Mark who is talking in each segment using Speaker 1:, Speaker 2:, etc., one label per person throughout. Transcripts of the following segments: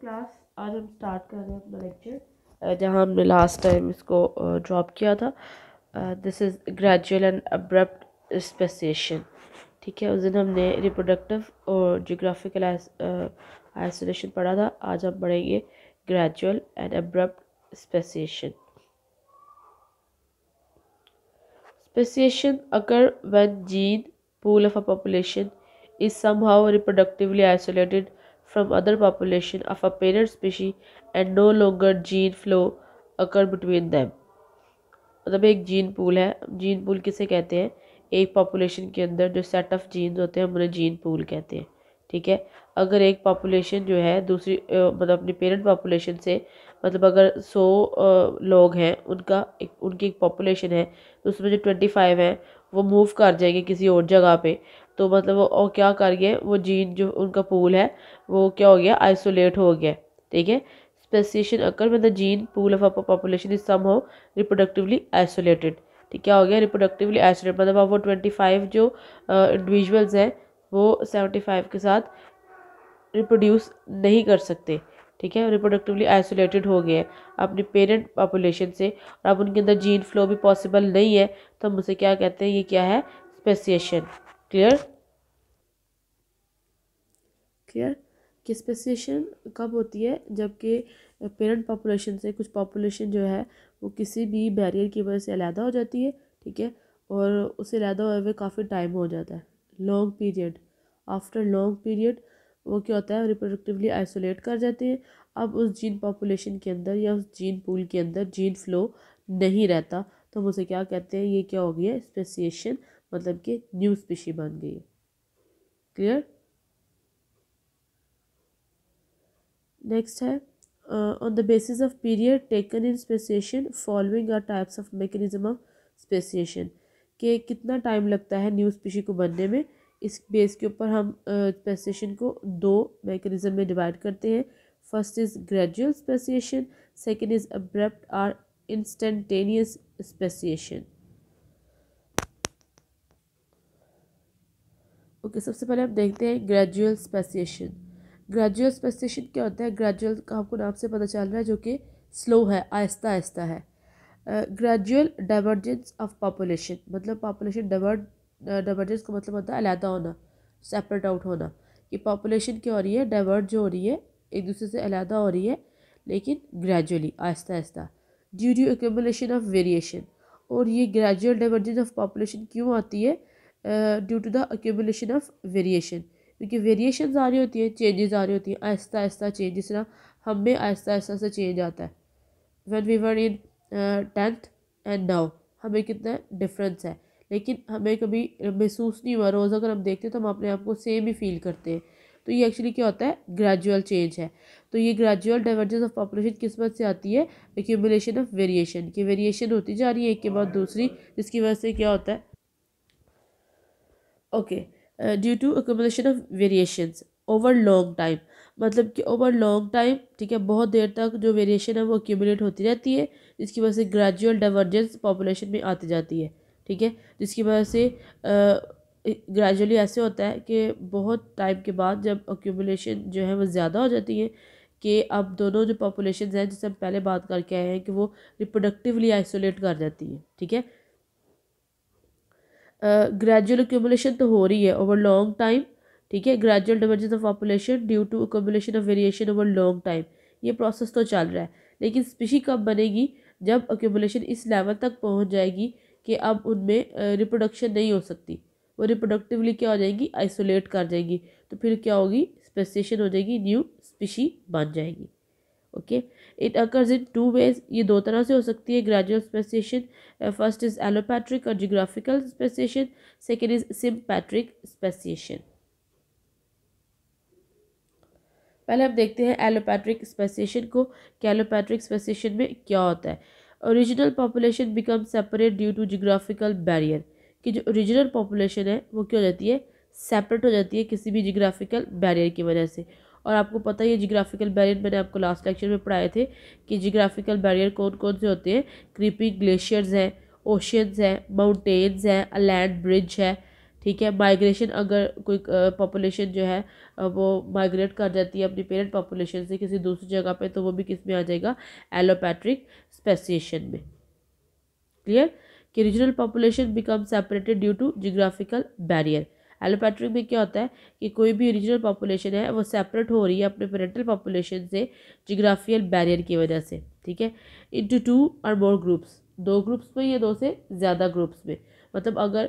Speaker 1: class आज हम start कर रहे हैं अपना लेक्चर जहाँ हमने लास्ट टाइम इसको ड्रॉप किया था this is gradual and abrupt speciation ठीक है उस दिन हमने रिप्रोडक्टिव और जोग्राफिकल आइसोलेशन पढ़ा था आज हम पढ़ेंगे ग्रेजुअल एंड अब्रप्ट स्पेसिएशन अगर one gene pool of a population is somehow reproductively isolated from other population of a parent species and no longer gene flow occur between them मतलब एक gene pool है gene pool किसे कहते हैं एक population के अंदर जो सेट ऑफ जीन्स होते हैं उन्हें जीन पूल कहते हैं ठीक है अगर एक पॉपुलेशन जो है दूसरी मतलब अपनी पेरेंट पॉपुलेशन से मतलब अगर सौ लोग हैं उनका एक उनकी एक पॉपुलेशन है तो उसमें जो ट्वेंटी फाइव हैं वो मूव कर जाएंगे किसी और जगह पे तो मतलब वो और क्या कर गए वो जीन जो उनका पूल है वो क्या हो गया आइसोलेट हो गया ठीक है स्पेसिएशन अक्कर मतलब gene pool of upper population is somehow reproductively isolated ठीक क्या हो गया रिप्रोडक्टिवली आइसोलेट मतलब अब वो ट्वेंटी फाइव जो इंडिविजुअल्स हैं वो सेवेंटी फाइव के साथ रिप्रोड्यूस नहीं कर सकते ठीक है रिप्रोडक्टिवली आइसोलेटेड हो गए अपने पेरेंट पॉपुलेशन से और अब उनके अंदर जीन फ्लो भी पॉसिबल नहीं है तो हम उसे क्या कहते हैं ये क्या है स्पेसिएशन क्लियर क्लियर कि स्पेसिएशन कब होती है जबकि पेरेंट पॉपुलेशन से कुछ पॉपुलेशन जो है वो किसी भी बैरियर की वजह से अलहदा हो जाती है ठीक है और उसे अलहदा हुए हुए काफ़ी टाइम हो जाता है long period after long period वो क्या होता है रिप्रोडक्टिवली आइसोलेट कर जाते हैं अब उस जीन पॉपुलेशन के अंदर या उस जीन पूल के अंदर जीन फ्लो नहीं रहता तो हम उसे क्या कहते हैं ये क्या हो गया स्पेसिएशन मतलब कि न्यू स्पीशी बन गई क्लियर नेक्स्ट है on the basis of period taken in speciation following are types of mechanism of speciation के कितना टाइम लगता है न्यू स्पीशी को बनने में इस बेस के ऊपर हम स्पेसिएशन uh, को दो मैकेनिज़म में डिवाइड करते हैं first is gradual speciation second is abrupt or instantaneous speciation okay सबसे पहले हम देखते हैं ग्रेजुअल स्पेसिएशन ग्रेजुअल स्पेसिएशन क्या होता है ग्रेजुअल का आपको नाम से पता चल रहा है जो कि स्लो है आहिस्ता आहिस्ता है ग्रेजुअल डाइवर्जेंस ऑफ पॉपुलेशन मतलब पॉपुलेशन डाइवर्ट डाइवर्जेंस का मतलब होता है अलहदा होना सेपरेट आउट होना कि पॉपुलेशन क्या हो रही है डाइवर्ट जो हो रही है एक दूसरे से अलहदा हो रही है लेकिन ग्रेजुअली आहिस्ता आहिस्ता due due accumulation of variation और ये ग्रेजुअल डाइवर्जेंस ऑफ पॉपुलेशन क्यों आती है due to the accumulation of variation क्योंकि वेरिएशन आ रही होती हैं चेंजेस आ रही होती हैं आहिस्ता आहिस्ता चेंजेस ना हम में आहिस्ता आहिस्ता से चेंज आता है when we were in tenth and now हमें कितना डिफरेंस है लेकिन हमें कभी महसूस नहीं हुआ रोज़ अगर हम देखते हैं तो हम अपने आप को सेम ही फील करते हैं तो ये एक्चुअली क्या होता है ग्रेजुअल चेंज है तो ये ग्रेजुअल डाइवर्जेंस ऑफ पॉपुलेशन किस वजह से आती है एक्यूमुलेशन ऑफ वेरिएशन की वेरिएशन होती जा रही है एक के बाद दूसरी जिसकी वजह से क्या होता है okay due to accumulation of variation over long time मतलब कि ओवर लॉन्ग टाइम ठीक है बहुत देर तक जो वेरिएशन है वो एक्यूमुलेट होती रहती है जिसकी वजह से ग्रेजुअल डाइवर्जेंस पॉपुलेशन में आती जाती है ठीक है जिसकी वजह से ग्रेजुअली uh, ऐसे होता है कि बहुत टाइम के बाद जब एक्यूमुलेशन जो है वो ज़्यादा हो जाती है कि अब दोनों जो पॉपुलेशन हैं जिससे हम पहले बात करके आए हैं कि वो रिप्रोडक्टिवली आइसोलेट कर जाती है ठीक है ग्रेजुअल एक्यूमुलेशन तो हो रही है ओवर लॉन्ग टाइम ठीक है gradual divergence of population due to accumulation of variation over long time ये प्रोसेस तो चल रहा है लेकिन स्पीशी कब बनेगी जब एक्यूमुलेशन इस लेवल तक पहुँच जाएगी कि अब उनमें रिप्रोडक्शन नहीं हो सकती वो रिप्रोडक्टिवली क्या हो जाएगी आइसोलेट कर जाएंगी तो फिर क्या होगी स्पेसिएशन हो जाएगी न्यू स्पीशी बन जाएगी okay it occurs in two ways ये दो तरह से हो सकती है gradual speciation first is allopatric और geographical speciation second is sympatric speciation पहले हम देखते हैं एलोपैट्रिक स्पेसिएशन को कि एलोपैट्रिक स्पेसिएशन में क्या होता है original population become separate due to geographical barrier कि जो ओरिजिनल पॉपुलेशन है वो क्या हो जाती है सेपरेट हो जाती है किसी भी जियोग्राफिकल बैरियर की वजह से और आपको पता ही है जियोग्राफिकल बैरियर मैंने आपको लास्ट लेक्चर में पढ़ाए थे कि जियोग्राफिकल बैरियर कौन कौन से होते हैं क्रीपी ग्लेशियर्स हैं ओशियंस हैं माउंटेन्स हैं लैंड ब्रिज है ठीक है माइग्रेशन अगर कोई पॉपुलेशन जो है वो माइग्रेट कर जाती है अपनी पेरेंट पॉपुलेशन से किसी दूसरी जगह पे तो वो भी किस में आ जाएगा एलोपैट्रिक स्पेसिएशन में क्लियर कि regional population become separated due to geographical barrier allopatric में क्या होता है कि कोई भी ओरिजिनल पॉपुलेशन है वो सेपरेट हो रही है अपने पेरेंटल पॉपुलेशन से जोग्राफियल बैरियर की वजह से ठीक है इंटू टू और मोर ग्रुप्स दो ग्रुप्स में या दो से ज़्यादा ग्रुप्स में मतलब अगर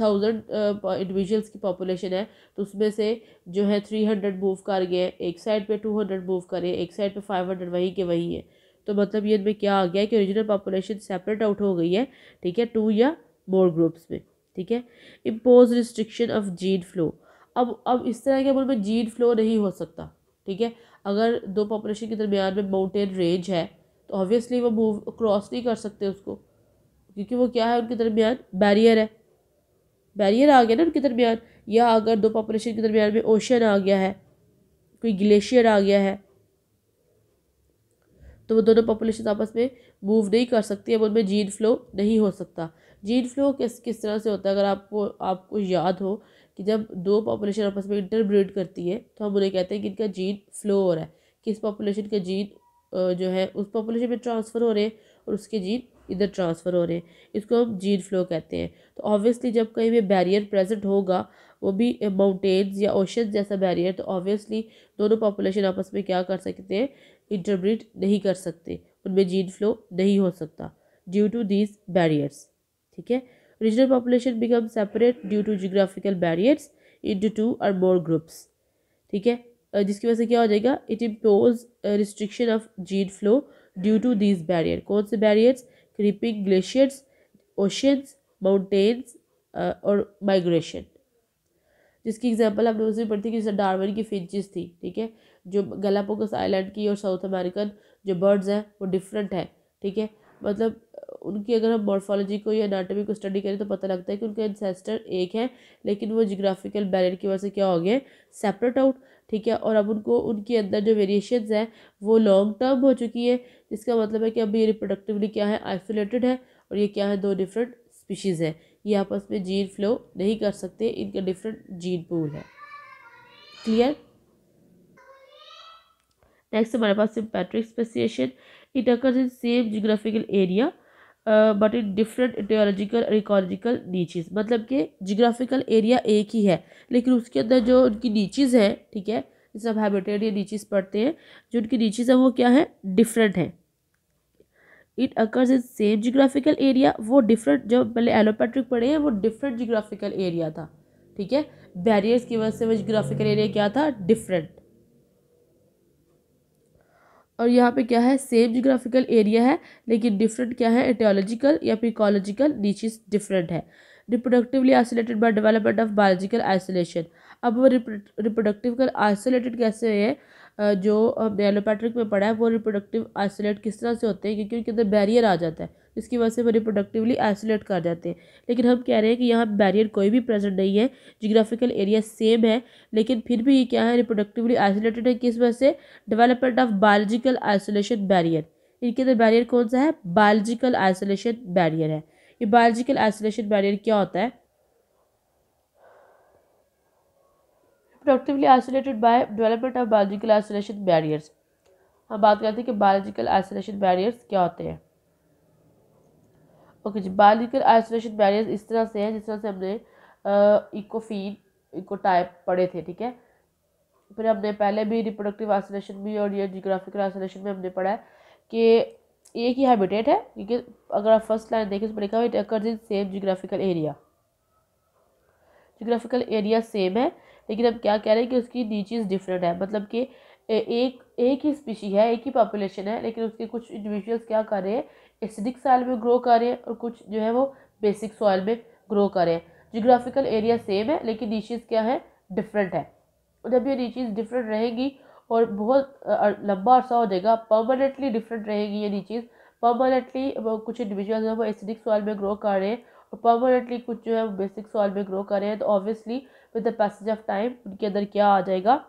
Speaker 1: थाउजेंड इंडिविजुअल्स की पॉपुलेशन है तो उसमें से जो है थ्री हंड्रेड मूव कर गए एक साइड पे टू हंड्रेड मूव करें एक साइड पे फाइव हंड्रेड वहीं के वहीं है तो मतलब ये इनमें क्या आ गया है कि ओरिजिनल पॉपुलेशन सेपरेट आउट हो गई है ठीक है टू या मोर ग्रुप्स में ठीक है impose restriction of gene flow अब अब इस तरह के मुल्क में जीन फ्लो नहीं हो सकता ठीक है अगर दो पॉपुलेशन के दरमियान में माउंटेन रेंज है तो ऑब्वियसली वो मूव क्रॉस नहीं कर सकते उसको क्योंकि वो क्या है उनके दरमियान बैरियर है बैरियर आ गया ना उनके दरमियान या अगर दो पॉपुलेशन के दरमियान में ओशन आ गया है कोई ग्लेशियर आ गया है तो वो दोनों पॉपुलेशन आपस में मूव नहीं कर सकती अब उनमें जीन फ्लो नहीं हो सकता जीन फ्लो किस किस तरह से होता है अगर आपको आपको याद हो कि जब दो पॉपुलेशन आपस में इंटरब्रीड करती है तो हम उन्हें कहते हैं कि इनका जीन फ्लो हो रहा है किस पॉपुलेशन का जीन जो है उस पॉपुलेशन में ट्रांसफ़र हो रहे हैं और उसके जीन इधर ट्रांसफ़र हो रहे हैं इसको हम जीन फ्लो कहते हैं तो ऑब्वियसली जब कहीं भी बैरियर प्रेजेंट होगा वो भी माउंटेन्स या ओशन जैसा बैरियर तो ऑब्वियसली दोनों पॉपुलेशन आपस में क्या कर सकते हैं इंटरब्रीड नहीं कर सकते उनमें जीन फ्लो नहीं हो सकता ड्यू टू दीज बैरियर्स ठीक है regional population become separate due to geographical barriers into two और मोर ग्रुप्स ठीक है जिसकी वजह से क्या हो जाएगा it impose restriction of gene flow due to these barrier कौन से barriers creeping glaciers oceans mountains और माइग्रेशन जिसकी एग्जाम्पल हम लोगों से पढ़ती कि जैसे डार्वन की फिंचिस थी ठीक है जो गलापोकस आइलैंड की और साउथ अमेरिकन जो बर्ड्स हैं वो डिफरेंट है ठीक है मतलब उनकी अगर हम मॉर्फोलॉजी को या एनाटॉमी को स्टडी करें तो पता लगता है कि उनके एंसेस्टर एक है लेकिन वो जियोग्राफिकल बैरियर की वजह से क्या हो गए सेपरेट आउट ठीक है और अब उनको उनके अंदर जो वेरिएशन है वो लॉन्ग टर्म हो चुकी है जिसका मतलब है कि अब ये रिप्रोडक्टिवली क्या है आइसोलेटेड है और ये क्या है दो डिफरेंट स्पीशीज़ है ये आपस में जीन फ्लो नहीं कर सकते इनका डिफरेंट जीन पूल है क्लियर नेक्स्ट हमारे पास sympatric speciation It occurs in same geographical area but in different ideological ecological niches मतलब कि जियोग्राफिकल एरिया एक ही है लेकिन उसके अंदर जो उनकी नीचेज हैं ठीक है जैसे हम या नीचेज पढ़ते हैं जो उनकी नीचेज हैं वो क्या है डिफरेंट हैं it occurs in same geographical area वो डिफरेंट जो पहले एलोपैट्रिक पढ़े हैं वो डिफरेंट जियोग्राफिकल एरिया था ठीक है बैरियर्स की वजह से वो जिग्राफिकल एरिया क्या था डिफरेंट और यहाँ पे क्या है सेम जोग्राफिकल एरिया है लेकिन डिफरेंट क्या है एटियोलॉजिकल या फिर इकोलॉजिकल नीचिस डिफरेंट है reproductively isolated by development of biological isolation अब वो रिप्रोडक्टिव कल आइसोलेटेड कैसे है जो हम एलोपैट्रिक में पढ़ा है वो रिप्रोडक्टिव आइसोलेट किस तरह से होते हैं क्योंकि उनके अंदर बैरियर आ जाता है जिसकी वजह से वो रिप्रोडक्टिवली आइसोलेट कर जाते हैं लेकिन हम कह रहे हैं कि यहाँ बैरियर कोई भी प्रेजेंट नहीं है जियोग्राफिकल एरिया सेम है लेकिन फिर भी ये क्या है रिप्रोडक्टिवली आइसोलेटेड है किस वजह से development of biological isolation barrier इनके अंदर बैरियर कौन सा है बायोलॉजिकल आइसोलेशन बैरियर है ये बायोलॉजिकल आइसोलेशन बैरियर क्या होता है productively isolated by development of biological isolation barriers हम बात करते हैं कि बायोलॉजिकल आइसोलेशन बैरियर्स क्या होते हैं okay biological isolation barrier इस तरह से हैं जिस तरह से हमने इकोफीन इको टाइप पढ़े थे ठीक है फिर हमने पहले भी रिप्रोडक्टिव आइसोलेशन भी और ये जियोग्राफिकल आइसोलेशन में हमने पढ़ा है कि एक ही हैबिटेट है क्योंकि अगर आप फर्स्ट लाइन देखें उसमें तो लिखा हुआ it in same geographical area geographical area same है लेकिन हम क्या कह रहे हैं कि उसकी नीचीज़ डिफरेंट है मतलब कि एक एक ही स्पीशी है एक ही पॉपुलेशन है लेकिन उसके कुछ इंडिविजुअल्स क्या कर रहे हैं एसिडिक सॉइल में ग्रो करें और कुछ जो है वो बेसिक सॉइल में ग्रो करें जोग्राफिकल एरिया सेम है लेकिन डिशेज़ क्या है डिफरेंट है जब ये डिशेज़ डिफरेंट रहेगी और बहुत लंबा अरसा हो जाएगा परमानेंटली डिफरेंट रहेगी ये डिशेज़ परमानेंटली कुछ इंडिविजुअल वो एसिडिक सॉइल में ग्रो कर रहे हैं और परमानेंटली कुछ जो है वो बेसिक सॉइल में ग्रो कर रहे हैं तो obviously with the passage of time उनके अंदर क्या आ जाएगा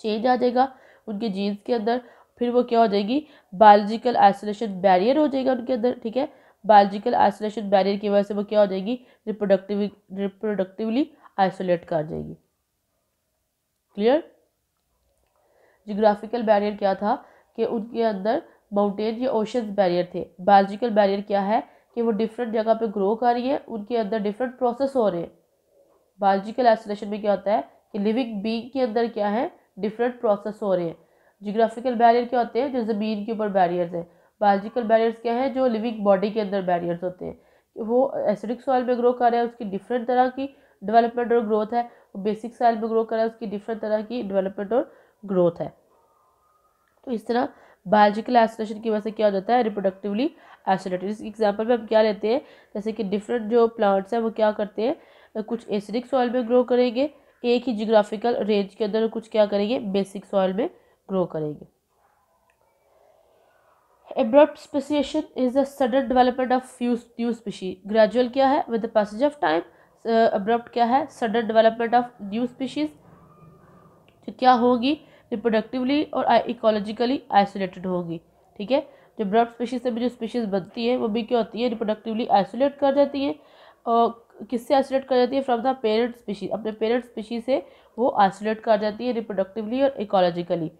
Speaker 1: चेंज आ जाएगा उनके जीन्स के अंदर फिर वो क्या हो जाएगी बायोलॉजिकल आइसोलेशन बैरियर हो जाएगा उनके अंदर ठीक है बायोलॉजिकल आइसोलेशन बैरियर की वजह से वो क्या हो जाएगी रिप्रोडक्टिव रिप्रोडक्टिवली आइसोलेट कर जाएगी क्लियर जियोग्राफिकल बैरियर क्या था कि उनके अंदर माउंटेन या ओशन बैरियर थे बायोलॉजिकल बैरियर क्या है कि वो डिफरेंट जगह पे ग्रो कर रही है उनके अंदर डिफरेंट प्रोसेस हो रहे हैं बायोलॉजिकल आइसोलेशन में क्या होता है कि लिविंग बींग के अंदर क्या है डिफरेंट प्रोसेस हो रहे हैं जोग्राफिकल बैरियर क्या होते हैं जो ज़मीन के ऊपर बैरियर्स हैं बायोलॉजिकल बैरियर्स क्या है जो लिविंग बॉडी के अंदर बैरियर्स होते हैं वो एसिडिक सॉइल में ग्रो कर रहा है उसकी डिफरेंट तरह की डेवलपमेंट और ग्रोथ है बेसिक सॉइल में ग्रो कर रहा है उसकी डिफरेंट तरह की डेवलपमेंट और ग्रोथ है तो इस तरह बायोलॉजिकल एसिलेशन की वजह से क्या हो जाता है रिप्रोडक्टिवली एसिलेटेड इस एग्जाम्पल में हम क्या लेते हैं जैसे कि डिफरेंट जो प्लांट्स हैं वो क्या करते हैं कुछ एसिडिक सॉइल में ग्रो करेंगे एक ही जियोग्राफिकल रेंज के अंदर कुछ क्या करेंगे बेसिक सॉइल में ग्रो करेगी abrupt speciation is the sudden development of few new species gradual क्या है with the passage of time abrupt क्या है sudden development of new species तो क्या होगी रिप्रोडक्टिवली और इकोलॉजिकली आइसोलेटेड होगी ठीक है जो ब्रॉड स्पीशीज से भी जो स्पीशीज़ बनती है वो भी क्या होती है रिप्रोडक्टिवली आइसोलेट कर जाती है और किससे आइसोलेट कर जाती है फ्रॉम द पेरेंट स्पीशीज अपने पेरेंट स्पीशीज से वो आइसोलेट कर जाती है रिप्रोडक्टिवली और इकोलॉजिकली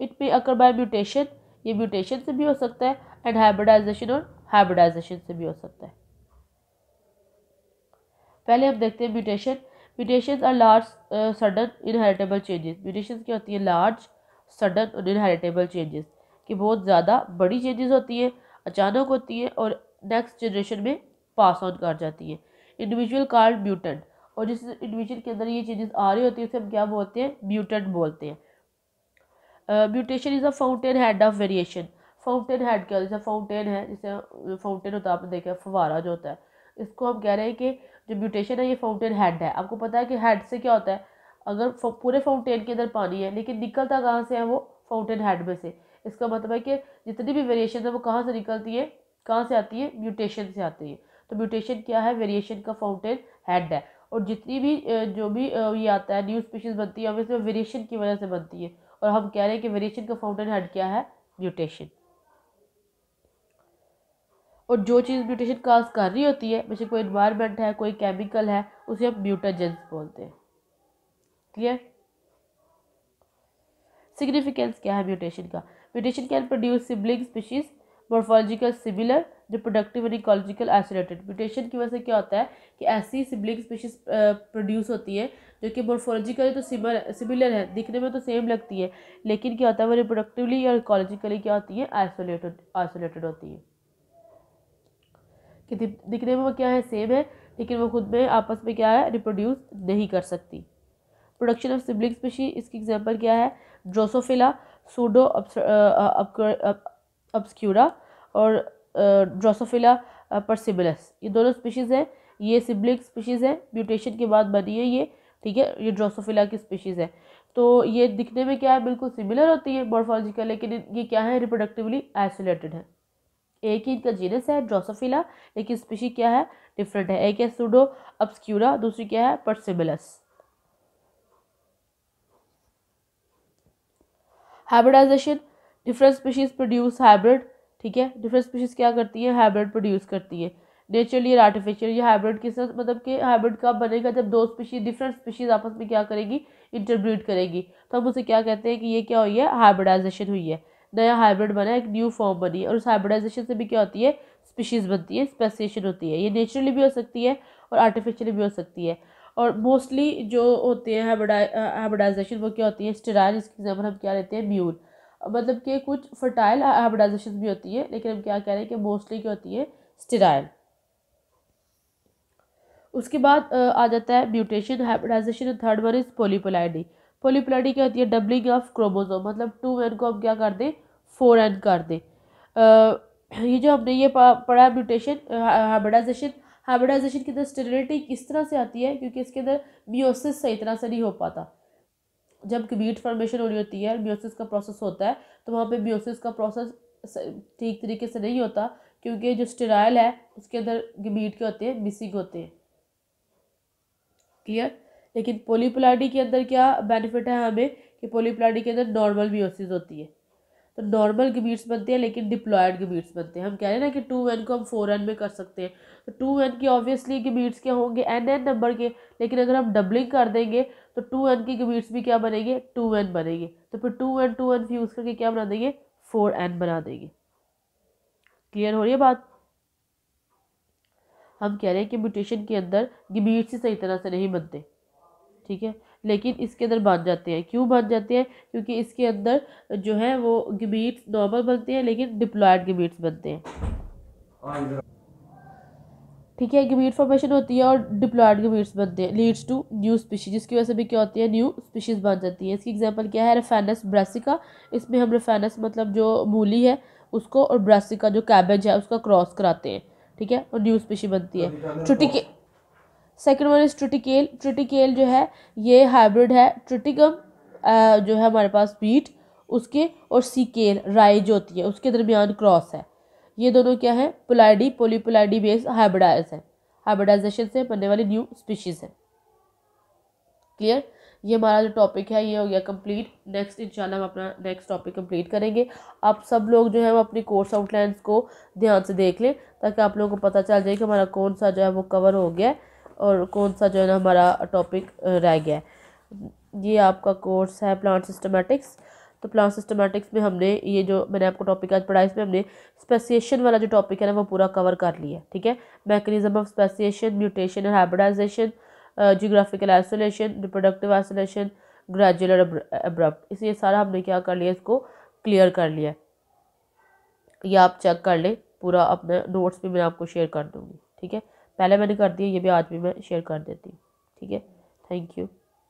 Speaker 1: इट पे अकर बाय म्यूटेशन ये म्यूटेशन से भी हो सकता है एंड हाइब्रिडाइजेशन और हाइब्रिडाइजेशन से भी हो सकता है पहले हम देखते हैं mutation mutation are large sudden inheritable changes mutation क्या होती है लार्ज सडन और इनहेरिटेबल चेंजेस कि बहुत ज़्यादा बड़ी चेंजेस होती है अचानक होती है और नेक्स्ट जनरेशन में पास ऑन कर जाती है इंडिविजुअल कार्ड म्यूटेंट और जिस इंडिविजुअल के अंदर ये चेंजेस आ रही होती है उसे हम क्या बोलते हैं म्यूटेंट बोलते हैं mutation is a fountain head of variation fountain head क्या जैसे फाउंटेन है जैसे फाउंटेन होता है आपने देखा फवारा जो होता है इसको हम कह रहे हैं कि जो म्यूटेशन है ये फाउंटेन हेड है आपको पता है कि हेड से क्या होता है अगर पूरे फाउंटेन के अंदर पानी है लेकिन निकलता कहाँ से है वो फाउंटेन हेड में से इसका मतलब है कि जितनी भी वेरिएशन है वो कहाँ से निकलती है कहाँ से आती है म्यूटेशन से आती है तो म्यूटेशन क्या है वेरिएशन का फाउंटेन हेड है और जितनी भी जो भी ये आता है न्यू स्पीशीज़ बनती है हमें इसमें वेरिएशन की वजह से बनती है और हम कह रहे हैं कि वेरिएशन का फाउंटेन हेड क्या है म्यूटेशन और जो चीज़ म्यूटेशन काज कर रही होती है जैसे कोई इन्वायरमेंट है कोई केमिकल है उसे हम म्यूटाजेंस बोलते हैं क्लियर सिग्निफिकेंस क्या है म्यूटेशन का mutation can produce sibling species morphological similar जो प्रोडक्टिव और इकोलॉजिकल आइसोलेटेड म्यूटेशन की वजह से क्या होता है कि ऐसी सिबलिंग स्पीशीज प्रोड्यूस होती है जो कि मोर्फोलॉजिकली तो सिमर सिमिलर है दिखने में तो सेम लगती है लेकिन क्या होता है वो रिप्रोडक्टिवली और इकोलॉजिकली क्या होती है आइसोलेटेड आइसोलेटेड होती है कि दिखने में वो क्या है सेम है लेकिन वो खुद में आपस में क्या है रिप्रोड्यूस नहीं कर सकती प्रोडक्शन ऑफ सिबलिंग स्पीशी इसकी एग्जाम्पल क्या है ड्रोसोफिला सूडो अब्सक्यूरा और ड्रोसोफिला परसिबलस ये दोनों स्पीशीज़ हैं ये सिबलिंग स्पीशीज़ हैं म्यूटेशन के बाद बनी है ये ठीक है ये ड्रोसोफिला की स्पीशीज़ है तो ये दिखने में क्या है बिल्कुल सिमिलर होती है मॉर्फोलॉजिकल लेकिन ये क्या है रिप्रोडक्टिवली आइसोलेटेड है एक ही इनका जीनस है ड्रोसोफिला लेकिन स्पीशी क्या है डिफरेंट है एक है सूडो अब्सक्यूरा दूसरी क्या है persimilis hybridization different species produce hybrid ठीक है डिफरेंट स्पीशीज़ क्या करती है हाइब्रिड प्रोड्यूस करती है नेचुरली और आर्टिफिशियल ये हाइब्रिड किस मतलब कि हाइब्रिड कब बनेगा जब दो स्पीशीज डिफरेंट स्पीशीज आपस में क्या करेगी इंटरब्रीड करेगी तो हम उसे क्या कहते हैं कि ये क्या हुई है हाइब्रिडाइजेशन हुई है नया हाइब्रिड बना एक न्यू फॉर्म बनी है और उस हाइब्रिडाइजेशन से भी क्या होती है स्पीशीज़ बनती है स्पेसिएशन होती है ये नेचुरली भी हो सकती है और आर्टिफिशियली भी हो सकती है और मोस्टली जो होते हैं हाइब्रिडाइजेशन uh, वो क्या होती है स्टेराइल इसकी एग्जाम्पल हम क्या लेते हैं म्यूल मतलब कि कुछ फर्टाइल हाइब्रिडाइजेशन भी होती है लेकिन हम क्या कह रहे हैं कि मोस्टली क्या होती है स्टेराइल उसके बाद आ जाता है mutation hybridization third one is polyploidy polyploidy क्या होती है डबलिंग ऑफ क्रोमोजोम मतलब टू एन को हम क्या कर दें फोर एन कर दें ये जो हमने ये पढ़ा म्यूटेशन हाइब्रिडाइजेशन हाइब्रिडाइजेशन के अंदर स्टेरिलिटी किस तरह से आती है क्योंकि इसके अंदर मियोसिस सही तरह से नहीं हो पाता जब वीट फॉर्मेशन हो रही होती है मियोसिस का प्रोसेस होता है तो वहाँ पे मियोसिस का प्रोसेस ठीक तरीके से नहीं होता क्योंकि जो स्टेराइल है उसके अंदर गीट के होते हैं मिसिंग होते हैं क्लियर लेकिन पोलीप्लाडी के अंदर क्या बेनिफिट है हमें कि पोलीप्लाडी के अंदर नॉर्मल म्योसिस होती है तो नॉर्मल गमीट्स बनते हैं लेकिन डिप्लॉयड गमीट्स बनते हैं हम कह रहे हैं ना कि टू एन को हम फोर एन में कर सकते हैं तो टू एन के ऑब्वियसली गमीट्स के होंगे एन एन नंबर के लेकिन अगर हम डबलिंग कर देंगे तो टू एन के गमीट्स भी क्या बनेंगे टू एन बनेंगे तो फिर two N two N fuse करके क्या बना देंगे फोर एन बना देंगे क्लियर हो रही है बात हम कह रहे हैं कि म्यूटेशन के अंदर गिमीट्स ही सही तरह से नहीं बनते ठीक है लेकिन इसके अंदर बन जाते हैं क्यों बन जाते हैं क्योंकि इसके अंदर जो है वो गिमीट्स नॉर्मल बनते हैं लेकिन डिप्लॉयड गिमीट्स बनते हैं ठीक है गिमीट फॉर्मेशन होती है और डिप्लॉयड गिमीट्स बनते हैं लीड्स टू न्यू स्पीशीज जिसकी वजह से भी क्या होती है न्यू स्पीशीज़ बन जाती है इसकी एग्जाम्पल क्या है रेफेनस ब्रेसिका इसमें हम रेफेनस मतलब जो मूली है उसको और ब्रेसिका जो कैबेज है उसका क्रॉस कराते हैं ठीक है और न्यूज पेशी बनती है triticale second one is triticale triticale जो है ये हाइब्रिड है ट्रुटिकम जो है हमारे पास बीट उसके और सीकेल राई जो होती है उसके दरमियान क्रॉस है ये दोनों क्या है पुलाइडी पोलीपुलाइडी बेस हाइब्रिडाइज है हाइब्रिडाइजेशन से बनने वाली न्यू स्पीशीज़ है क्लियर ये हमारा जो टॉपिक है ये हो गया कंप्लीट नेक्स्ट इंशाल्लाह हम अपना नेक्स्ट टॉपिक कंप्लीट करेंगे आप सब लोग जो है वो अपनी कोर्स आउटलाइंस को ध्यान से देख लें ताकि आप लोगों को पता चल जाए कि हमारा कौन सा जो है वो कवर हो गया और कौन सा जो है ना हमारा टॉपिक रह गया है ये आपका कोर्स है प्लांट सिस्टमेटिक्स तो प्लांट सिस्टमेटिक्स में हमने ये जो मैंने आपको टॉपिक आज पढ़ा इसमें हमने स्पेसिएशन वाला जो टॉपिक है ना वो पूरा कवर कर लिया ठीक है मैकेनिज्म ऑफ स्पेसिएशन म्यूटेशन और hybridization geographical isolation reproductive isolation gradual abrupt इसलिए सारा हमने क्या कर लिया इसको क्लियर कर लिया ये आप चेक कर लें पूरा अपने नोट्स भी मैं आपको शेयर कर दूँगी ठीक है पहले मैंने कर दिया ये भी आज भी मैं शेयर कर देती हूँ ठीक है थैंक यू